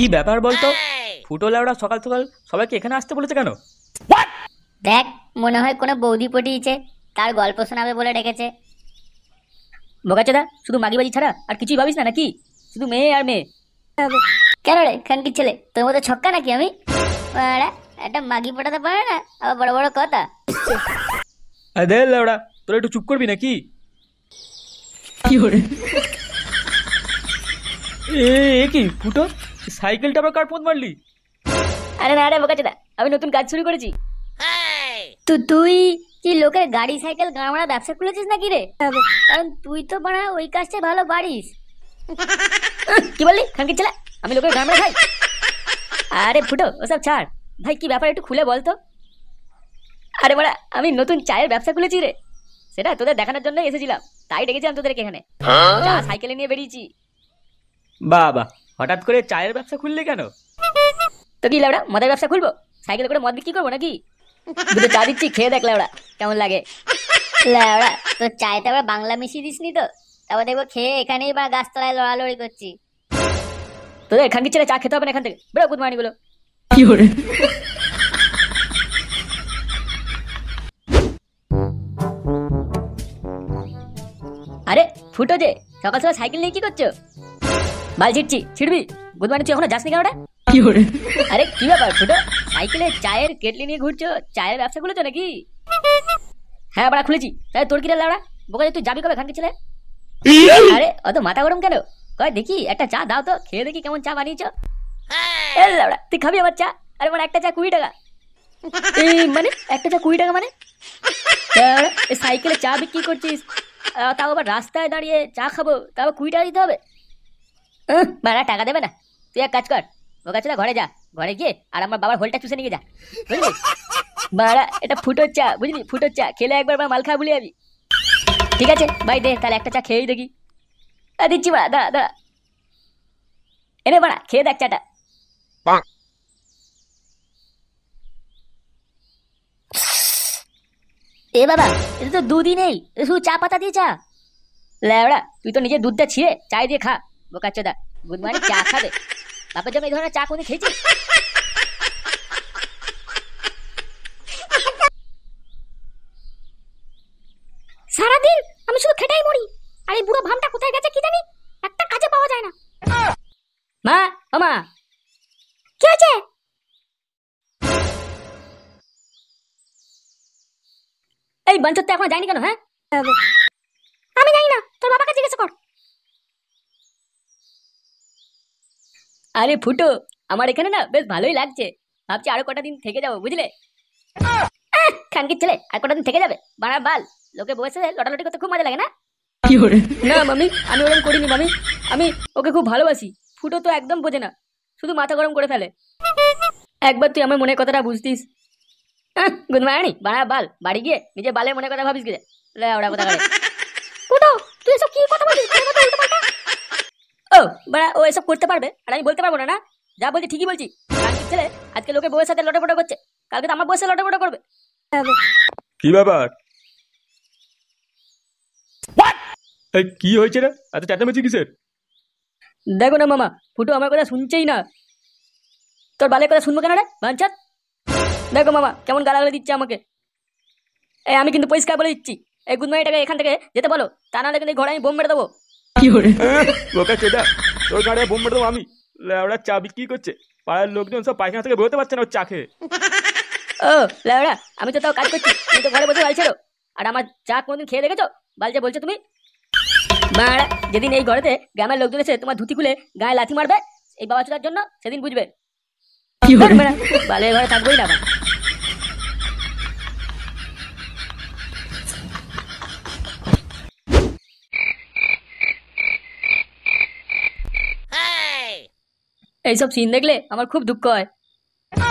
কি ব্যাপার বলতো ফুটো লাউডা সকাল সকাল সবাইকে এখানে আসতে বলেছে কেন দেখ মনে হয় কোনো বৌদি পটিয়েছে তার গল্প শোনাবে বলে ডেকেছে দা শুধু মাগিবাজি ছাড়া আর কিছুই ভাবিস না নাকি শুধু মেয়ে আর মেয়ে কেন রে কি ছেলে তোর মতো ছক্কা নাকি আমি একটা মাগি পটাতে পারে না আবার বড় বড় কথা আদে তোর তোরা একটু চুপ করবি নাকি কি এ কি ফুটো সাইকেলটা আবার কার্পন মারলি আরে না রে বোকাচোদা আমি নতুন কাজ শুরু করেছি তো তুই কি লোকের গাড়ি সাইকেল গাড়া ব্যবসা খুলেছিস নাকি রে কারণ তুই তো মানে ওই কাজটা ভালো পারিস কি বললি খানকে ছেলে আমি লোকের গামড়া খাই আরে ফুটো ওসব ছাড় ভাই কি ব্যাপার একটু খুলে বলতো আরে বড়া আমি নতুন চায়ের ব্যবসা খুলেছি রে সেটা তোদের দেখানোর জন্য এসেছিলাম তাই ডেকেছিলাম তোদেরকে এখানে হ্যাঁ? সাইকেলে নিয়ে বেরিয়েছি বাবা হঠাৎ করে চায়ের ব্যবসা খুললে কেন তো কি লাউড়া মদের ব্যবসা খুলবো সাইকেল করে মদ বিক্রি করবো নাকি দুটো চা দিচ্ছি খেয়ে দেখ লাউড়া কেমন লাগে লাউড়া তোর চায়টা আবার বাংলা মিশিয়ে দিসনি তো তারপর দেখবো খেয়ে এখানেই বা গাছতলায় লড়ালড়ি করছি তোদের এখান থেকে চা খেতে হবে না এখান থেকে বেরো মর্নিং গুলো কি হরে আরে ফুটো যে সকাল সকাল সাইকেল নিয়ে কি করছো বাল ছিটছি ছিড়বি বুধবার তুই এখনো যাসনি কেন কি করে আরে কি ব্যাপার ছোট সাইকেলে চায়ের কেটলি নিয়ে ঘুরছো চায়ের ব্যবসা খুলেছো নাকি হ্যাঁ বাড়া খুলেছি তাই তোর কিরে লাউড়া বোকা তুই যাবি কবে খানকে ছেলে আরে অত মাথা গরম কেন কয় দেখি একটা চা দাও তো খেয়ে দেখি কেমন চা বানিয়েছো লাউড়া তুই খাবি আমার চা আরে মানে একটা চা কুড়ি টাকা এই মানে একটা চা কুড়ি টাকা মানে সাইকেলে চা বিক্রি করছিস তাও আবার রাস্তায় দাঁড়িয়ে চা খাবো তাও কুড়ি টাকা দিতে হবে বাড়া টাকা দেবে না তুই এক কাজ কর ও কাছে ঘরে যা ঘরে গিয়ে আর আমার বাবার হোলটা চুষে নিয়ে যা বুঝলি বাড়া এটা ফুটোর চা বুঝলি ফুটোর চা খেলে একবার মাল খাওয়া বলি যাবি ঠিক আছে ভাই দে তাহলে একটা চা খেয়েই দেখি দিচ্ছি বাড়া দাঁড়া দাঁড়া এনে বাড়া খেয়ে দেখ চাটা এ বাবা এটা তো দুধই নেই শুধু চা পাতা দিয়ে চা ল্যাবড়া তুই তো নিজে দুধটা ছিঁড়ে চাই দিয়ে খা গুড মর্নিং চা খাবে এই ধরনের চা কোনো সারাদিন আমি শুধু খেটাই মরি আর এই বুড়ো ভামটা কোথায় গেছে কি জানি একটা কাজে পাওয়া যায় না মা ও কি হয়েছে এই বাঞ্চতে এখনো যায়নি কেন হ্যাঁ আমি জানি না তোর বাবাকে জিজ্ঞেস কর আরে ফুটো আমার এখানে না বেশ ভালোই লাগছে ভাবছি আরো কটা দিন থেকে যাবো বুঝলে খানকির ছেলে আর কটা দিন থেকে যাবে বাড়া বাল লোকে বসে লটালটি করতে খুব মজা লাগে না না মামি আমি ওরকম করিনি মামি আমি ওকে খুব ভালোবাসি ফুটো তো একদম বোঝে না শুধু মাথা গরম করে ফেলে একবার তুই আমার মনে কথাটা বুঝতিস গুড মর্নিং বাড়া বাল বাড়ি গিয়ে নিজে বালের মনে কথা ভাবিস গিয়ে ওরা কথা ও এসব করতে পারবে আর আমি বলতে পারবো না না যা বলছি ঠিকই বলছি ছেলে আজকে লোকে বউয়ের সাথে লটে করছে কালকে তো আমার বউয়ের সাথে লটে করবে কি ব্যাপার কি হয়েছে রে এত চেঁচামেচি কিসের দেখো না মামা ফুটো আমার কথা শুনছেই না তোর বালের কথা শুনবো কেন রে বাঞ্চাত দেখো মামা কেমন গালাগালি দিচ্ছে আমাকে এ আমি কিন্তু পরিষ্কার বলে দিচ্ছি এই গুদমাইটাকে এখান থেকে যেতে বলো তা নাহলে কিন্তু ঘরে আমি বোম মেরে দেবো লোকে চেদা করছে পাড়ার লোকজন সব পায়খানা থেকে বেরোতে পারছে না ওর চা খেয়ে ও লেওড়া আমি তো তাও কাজ করছি তুমি তো ঘরে বসে বাল ছেড়ো আর আমার চা কোনোদিন খেয়ে দেখেছো বালচা বলছো তুমি বাড়া যেদিন এই ঘরেতে গ্রামের লোকজন এসে তোমার ধুতি খুলে গায়ে লাথি মারবে এই বাবা চোদার জন্য সেদিন বুঝবে বালের ঘরে থাকবোই না এইসব সিন দেখলে আমার খুব দুঃখ হয়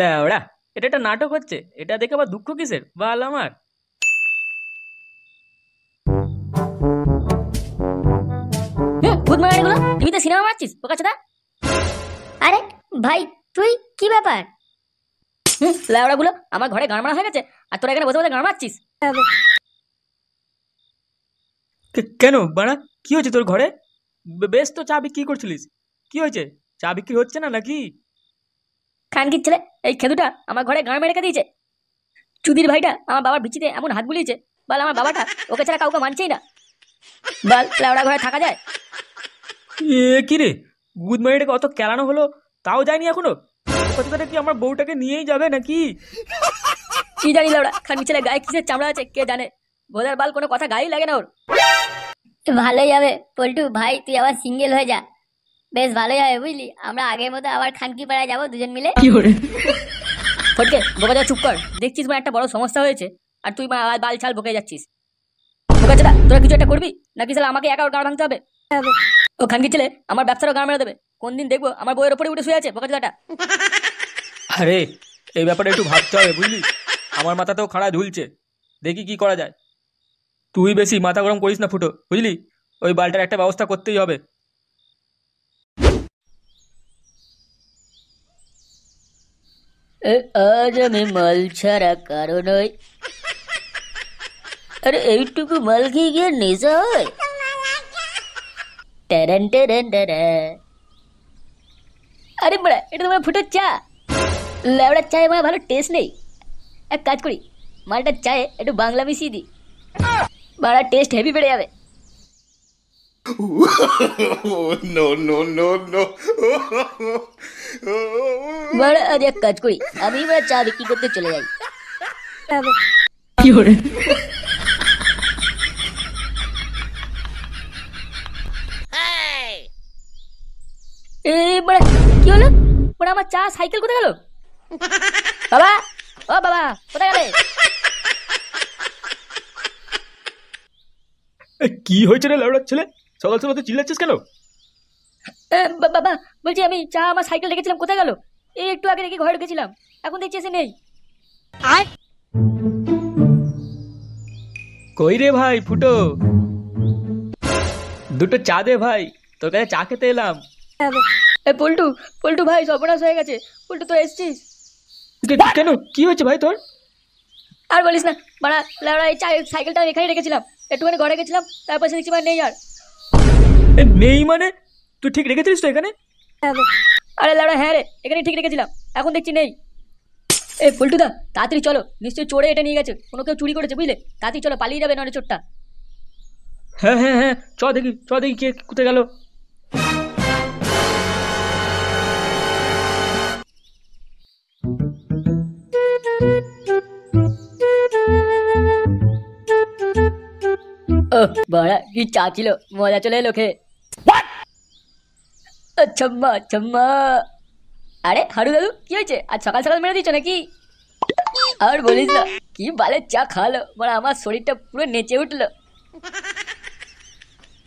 ল্যাওড়া এটা একটা নাটক হচ্ছে এটা দেখে আবার দুঃখ কিসের বাল আমার তুমি তো সিনেমা মারছিস বোকাচোদা আরে ভাই তুই কি ব্যাপার ল্যাওড়া গুলো আমার ঘরে গান মারা হয়ে গেছে আর তোরা এখানে বসে বসে গান মারছিস কেন বাড়া কি হয়েছে তোর ঘরে বেশ তো চাবি কি করছিলিস কি হয়েছে চা বিক্রি হচ্ছে না নাকি খানকির ছেলে এই খেদুটা আমার ঘরে গাঁয়ে মেরে দিয়েছে চুদির ভাইটা আমার বাবার বিচিতে এমন হাত বুলিয়েছে বল আমার বাবাটা ওকে ছাড়া কাউকে মানছেই না বল লাউড়া ঘরে থাকা যায় এ কি রে গুদ মাইটাকে অত কেলানো হলো তাও যায়নি এখনো কথাটা কি আমার বউটাকে নিয়েই যাবে নাকি কি জানি লেওড়া খানকির ছেলে গায়ে কিসের চামড়া আছে কে জানে ভোদার বাল কোনো কথা গায়েই লাগে না ওর ভালোই যাবে পল্টু ভাই তুই আবার সিঙ্গেল হয়ে যা বেশ ভালোই হবে বুঝলি আমরা আগের মতো আবার খানকি পাড়ায় যাবো দুজন মিলে ফটকে বোকা চুপ কর দেখছিস মানে একটা বড় সমস্যা হয়েছে আর তুই মা বাল ছাল বকে যাচ্ছিস বোকা তোরা কিছু একটা করবি নাকি তাহলে আমাকে একা গাড় ভাঙতে হবে ও খানকি ছেলে আমার ব্যবসারও গাড় মেরে দেবে কোন দিন দেখবো আমার বইয়ের ওপরে উঠে শুয়ে আছে বোকা চাদাটা আরে এই ব্যাপারে একটু ভাবতে হবে বুঝলি আমার মাথাতেও খাড়া ঝুলছে দেখি কি করা যায় তুই বেশি মাথা গরম করিস না ফুটো বুঝলি ওই বালটার একটা ব্যবস্থা করতেই হবে আজ আমি মাল ছাড়া কারো নই আরে এইটুকু মাল খেয়ে গিয়ে নেশা হয় টেরেন টেরেন টেরে আরে বড়া এটা তোমার ফুটো চা লেবড়া চায়ে আমার ভালো টেস্ট নেই এক কাজ করি মালটা চায়ে একটু বাংলা মিশিয়ে দি বাড়া টেস্ট হেভি বেড়ে যাবে বড় কাজ করি আমি এবার চা বিক্রি করতে চলে যাই কি হলে কি হলো বড় আমার চা সাইকেল কোথায় গেল বাবা ও বাবা কোথায় গেলে কি হয়েছে রে লাউড়ার ছেলে সকাল সকাল তুই চিল্লাচ্ছিস কেন বাবা বলছি আমি চা আমার সাইকেল রেখেছিলাম কোথায় গেল এই একটু আগে রেখে ঘরে ঢুকেছিলাম এখন দেখছি এসে নেই কই রে ভাই ফুটো দুটো চা দে ভাই তোর কাছে চা খেতে এলাম হ্যাঁ, হ্যাঁ। পল্টু পল্টু ভাই সর্বনাশ হয়ে গেছে পল্টু তো এসছিস কেন কি হয়েছে ভাই তোর আর বলিস না বাড়া চা সাইকেলটা এখানে রেখেছিলাম একটুখানি ঘরে গেছিলাম তারপর দেখছি নেই আর নেই মানে তুই ঠিক রেখেছিলিস তো এখানে হ্যাঁ আরে লাউড়া হ্যাঁ রে এখানে ঠিক রেখেছিলাম এখন দেখছি নেই এ পল্টুদা তাড়াতাড়ি চলো নিশ্চয়ই চোরে এটা নিয়ে গেছে কোনো কেউ চুরি করেছে বুঝলে তাড়াতাড়ি চলো পালিয়ে যাবে নরে চোরটা হ্যাঁ হ্যাঁ হ্যাঁ চ দেখি চ দেখি কে কোথায় গেলো ও কি চা ছিল মজা চলে এলো খেয়ে ছম্মা আরে হারু দাদু কি হয়েছে আজ সকাল সকাল মেরে দিচ্ছ নাকি আর বলিস না কি বালের চা খালো মানে আমার শরীরটা পুরো নেচে উঠলো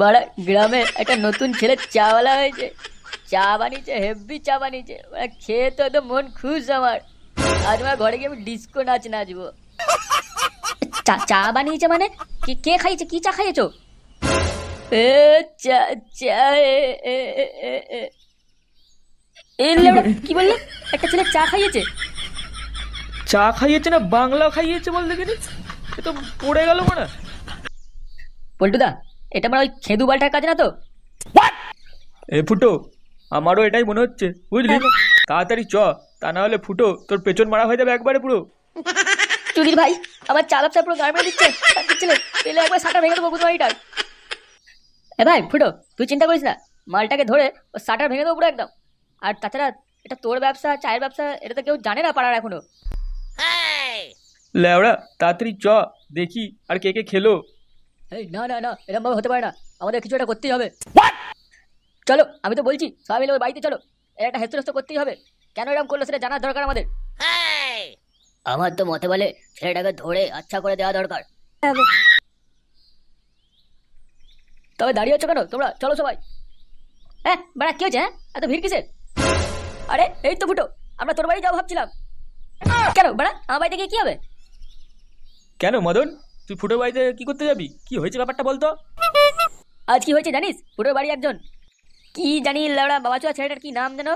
বাড়া গ্রামে একটা নতুন ছেলে চাওয়ালা হয়েছে চা বানিয়েছে হেভি চা বানিয়েছে খেয়ে তো একদম মন খুশ আমার আজ আমার ঘরে গিয়ে আমি ডিস্কো নাচ নাচবো চা চা বানিয়েছে মানে কি কে খাইয়েছে কি চা খাইয়েছো কি বললে একটা ছেলে চা খাইয়েছে চা খাইয়েছে না বাংলা খাইয়েছে বলতে গেলে এ তো পড়ে গেল মনে পল্টুদা এটা মানে ওই খেদু বালটার কাজ না তো এ ফুটো আমারও এটাই মনে হচ্ছে বুঝলি হ্যাঁ। তাড়াতাড়ি চ তা না হলে ফুটো তোর পেছন মারা হয়ে যাবে একবারে পুরো চুরির ভাই আমার চালাপ চাপ পুরো মেরে দিচ্ছে ছেলে পেলে একবার সাটা ভেঙে দেবো বুধবাড়িটার এ ভাই ফুটো তুই চিন্তা করিস না মালটাকে ধরে ও সাটা ভেঙে দেবো পুরো একদম আর তাছাড়া এটা তোর ব্যবসা চায়ের ব্যবসা এটা তো কেউ জানে না পাড়ার এখনো লেওড়া তাড়াতাড়ি চ দেখি আর কে কে খেলো এই না না না এরকম ভাবে হতে পারে না আমাদের কিছু একটা করতেই হবে চলো আমি তো বলছি সবাই মিলে বাড়িতে চলো এটা একটা হেস্ত করতেই হবে কেন এরকম করলো সেটা জানার দরকার আমাদের আমার তো মতে বলে ছেলেটাকে ধরে আচ্ছা করে দেওয়া দরকার হ্যাঁ, তবে দাঁড়িয়ে আছো কেন তোমরা চলো সবাই হ্যাঁ বাড়া কি হচ্ছে হ্যাঁ? এত ভিড় কিসের আরে এই তো ফুটো আমরা তোর বাড়ি যাবো ভাবছিলাম কেন বেড়া আমার বাড়িতে গিয়ে কি হবে কেন মদন তুই ফুটো বাড়িতে কি করতে যাবি কি হয়েছে ব্যাপারটা বলতো আজ কি হয়েছে জানিস ফুটোর বাড়ি একজন কি জানি লাউড়া বাবা চুয়া ছেলেটার কি নাম যেন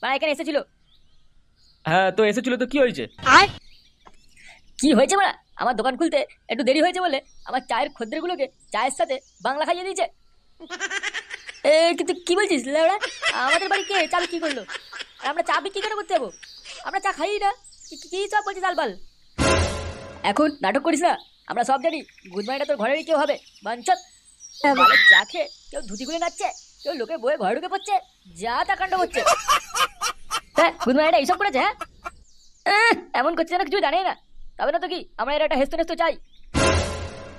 বাড়া এখানে এসেছিল হ্যাঁ তো এসেছিল তো কি হয়েছে আয় কি হয়েছে মারা আমার দোকান খুলতে একটু দেরি হয়েছে বলে আমার চায়ের খদ্দেরগুলোকে চায়ের সাথে বাংলা খাইয়ে দিয়েছে এ কিন্তু কি বলছিস লেওড়া আমাদের বাড়ি কে চা কি করলো আমরা চা বিক্রি কেন করতে যাবো আমরা চা খাই না কি সব বলছিস আলবাল এখন নাটক করিস না আমরা সব জানি গুড মাইটা তোর ঘরেরই কেউ হবে বাঞ্চত হ্যাঁ, চা খেয়ে কেউ ধুতি খুলে নাচছে কেউ লোকে বয়ে ঘরে ঢুকে পড়ছে যা তা কাণ্ড করছে হ্যাঁ গুড মাইটা এইসব করেছে হ্যাঁ এমন করছে যেন কিছু জানে না তবে না তো কি আমরা এর একটা হেস্ত নেস্ত চাই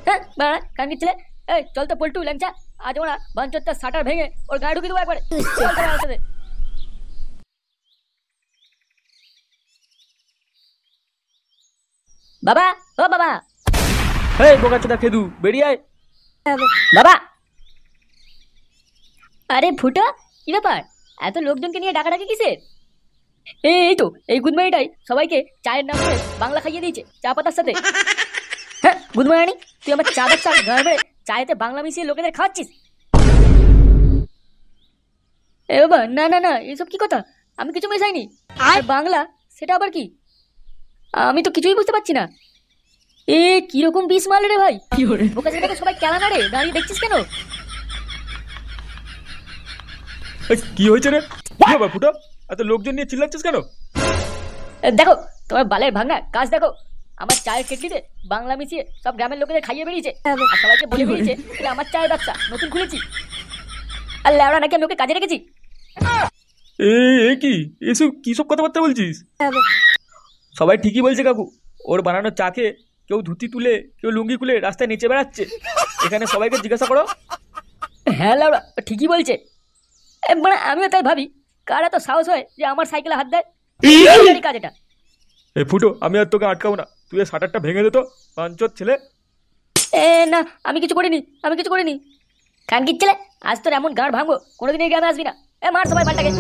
হ্যাঁ কান ছিলে এই চল তো পল্টু ল্যাংচা আজ ওরা বাঞ্চরটা সাটার ভেঙে ওর গায়ে ঢুকিয়ে দেবো একবার চল তার সাথে বাবা ও বাবা এই বোকা চোদা খেদু বেরিয়ে বাবা আরে ফুটো কি ব্যাপার এত লোকজনকে নিয়ে ডাকা ডাকাডাকি কিসের এই এই তো এই গুদমানিটাই সবাইকে চায়ের নাম করে বাংলা খাইয়ে দিয়েছে চা পাতার সাথে হ্যাঁ গুদমানি তুই আমার চা ব্যবসা ঘরে চায়েতে বাংলা মিশিয়ে লোকেদের খাওয়াচ্ছিস এ বাবা না না না এসব কি কথা আমি কিছু মেশাইনি আর বাংলা সেটা আবার কি আমি তো কিছুই বুঝতে পারছি না এ কিরকম বিষ মারলে রে ভাই কি বোকা ছেলেটাকে সবাই কেলা না রে দাঁড়িয়ে দেখছিস কেন কি হয়েছে রে ফুটো এত লোকজন নিয়ে চিল্লাচ্ছিস কেন দেখো তোমার বালের ভাঙা কাজ দেখো আমার চায়ের কেটলিতে বাংলা মিশিয়ে সব গ্রামের লোকেদের খাইয়ে বেরিয়েছে আর সবাইকে বলে বেরিয়েছে এটা আমার চায়ের ব্যবসা নতুন খুলেছি আর ল্যাওড়া নাকি লোকে কাজে রেখেছি এ এ কি এসব কি সব কথাবার্তা বলছিস সবাই ঠিকই বলছে কাকু ওর বানানো চা খেয়ে কেউ ধুতি তুলে কেউ লুঙ্গি খুলে রাস্তায় নিচে বেড়াচ্ছে এখানে সবাইকে জিজ্ঞাসা করো হ্যাঁ লাউড়া ঠিকই বলছে মানে আমিও তাই ভাবি কার এত সাহস হয় যে আমার সাইকেলে হাত দেয় কাজ এটা এ ফুটো আমি আর তোকে আটকাবো না তুই শাটারটা ভেঙে দে তো পাঞ্চত ছেলে এ না আমি কিছু করিনি আমি কিছু করিনি কানকির ছেলে আজ তোর এমন গাঁড় ভাঙবো কোনোদিন এই গ্রামে আসবি না এ মার সবাই পাল্টাকে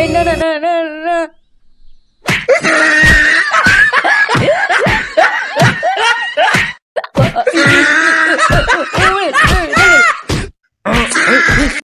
এই না না না না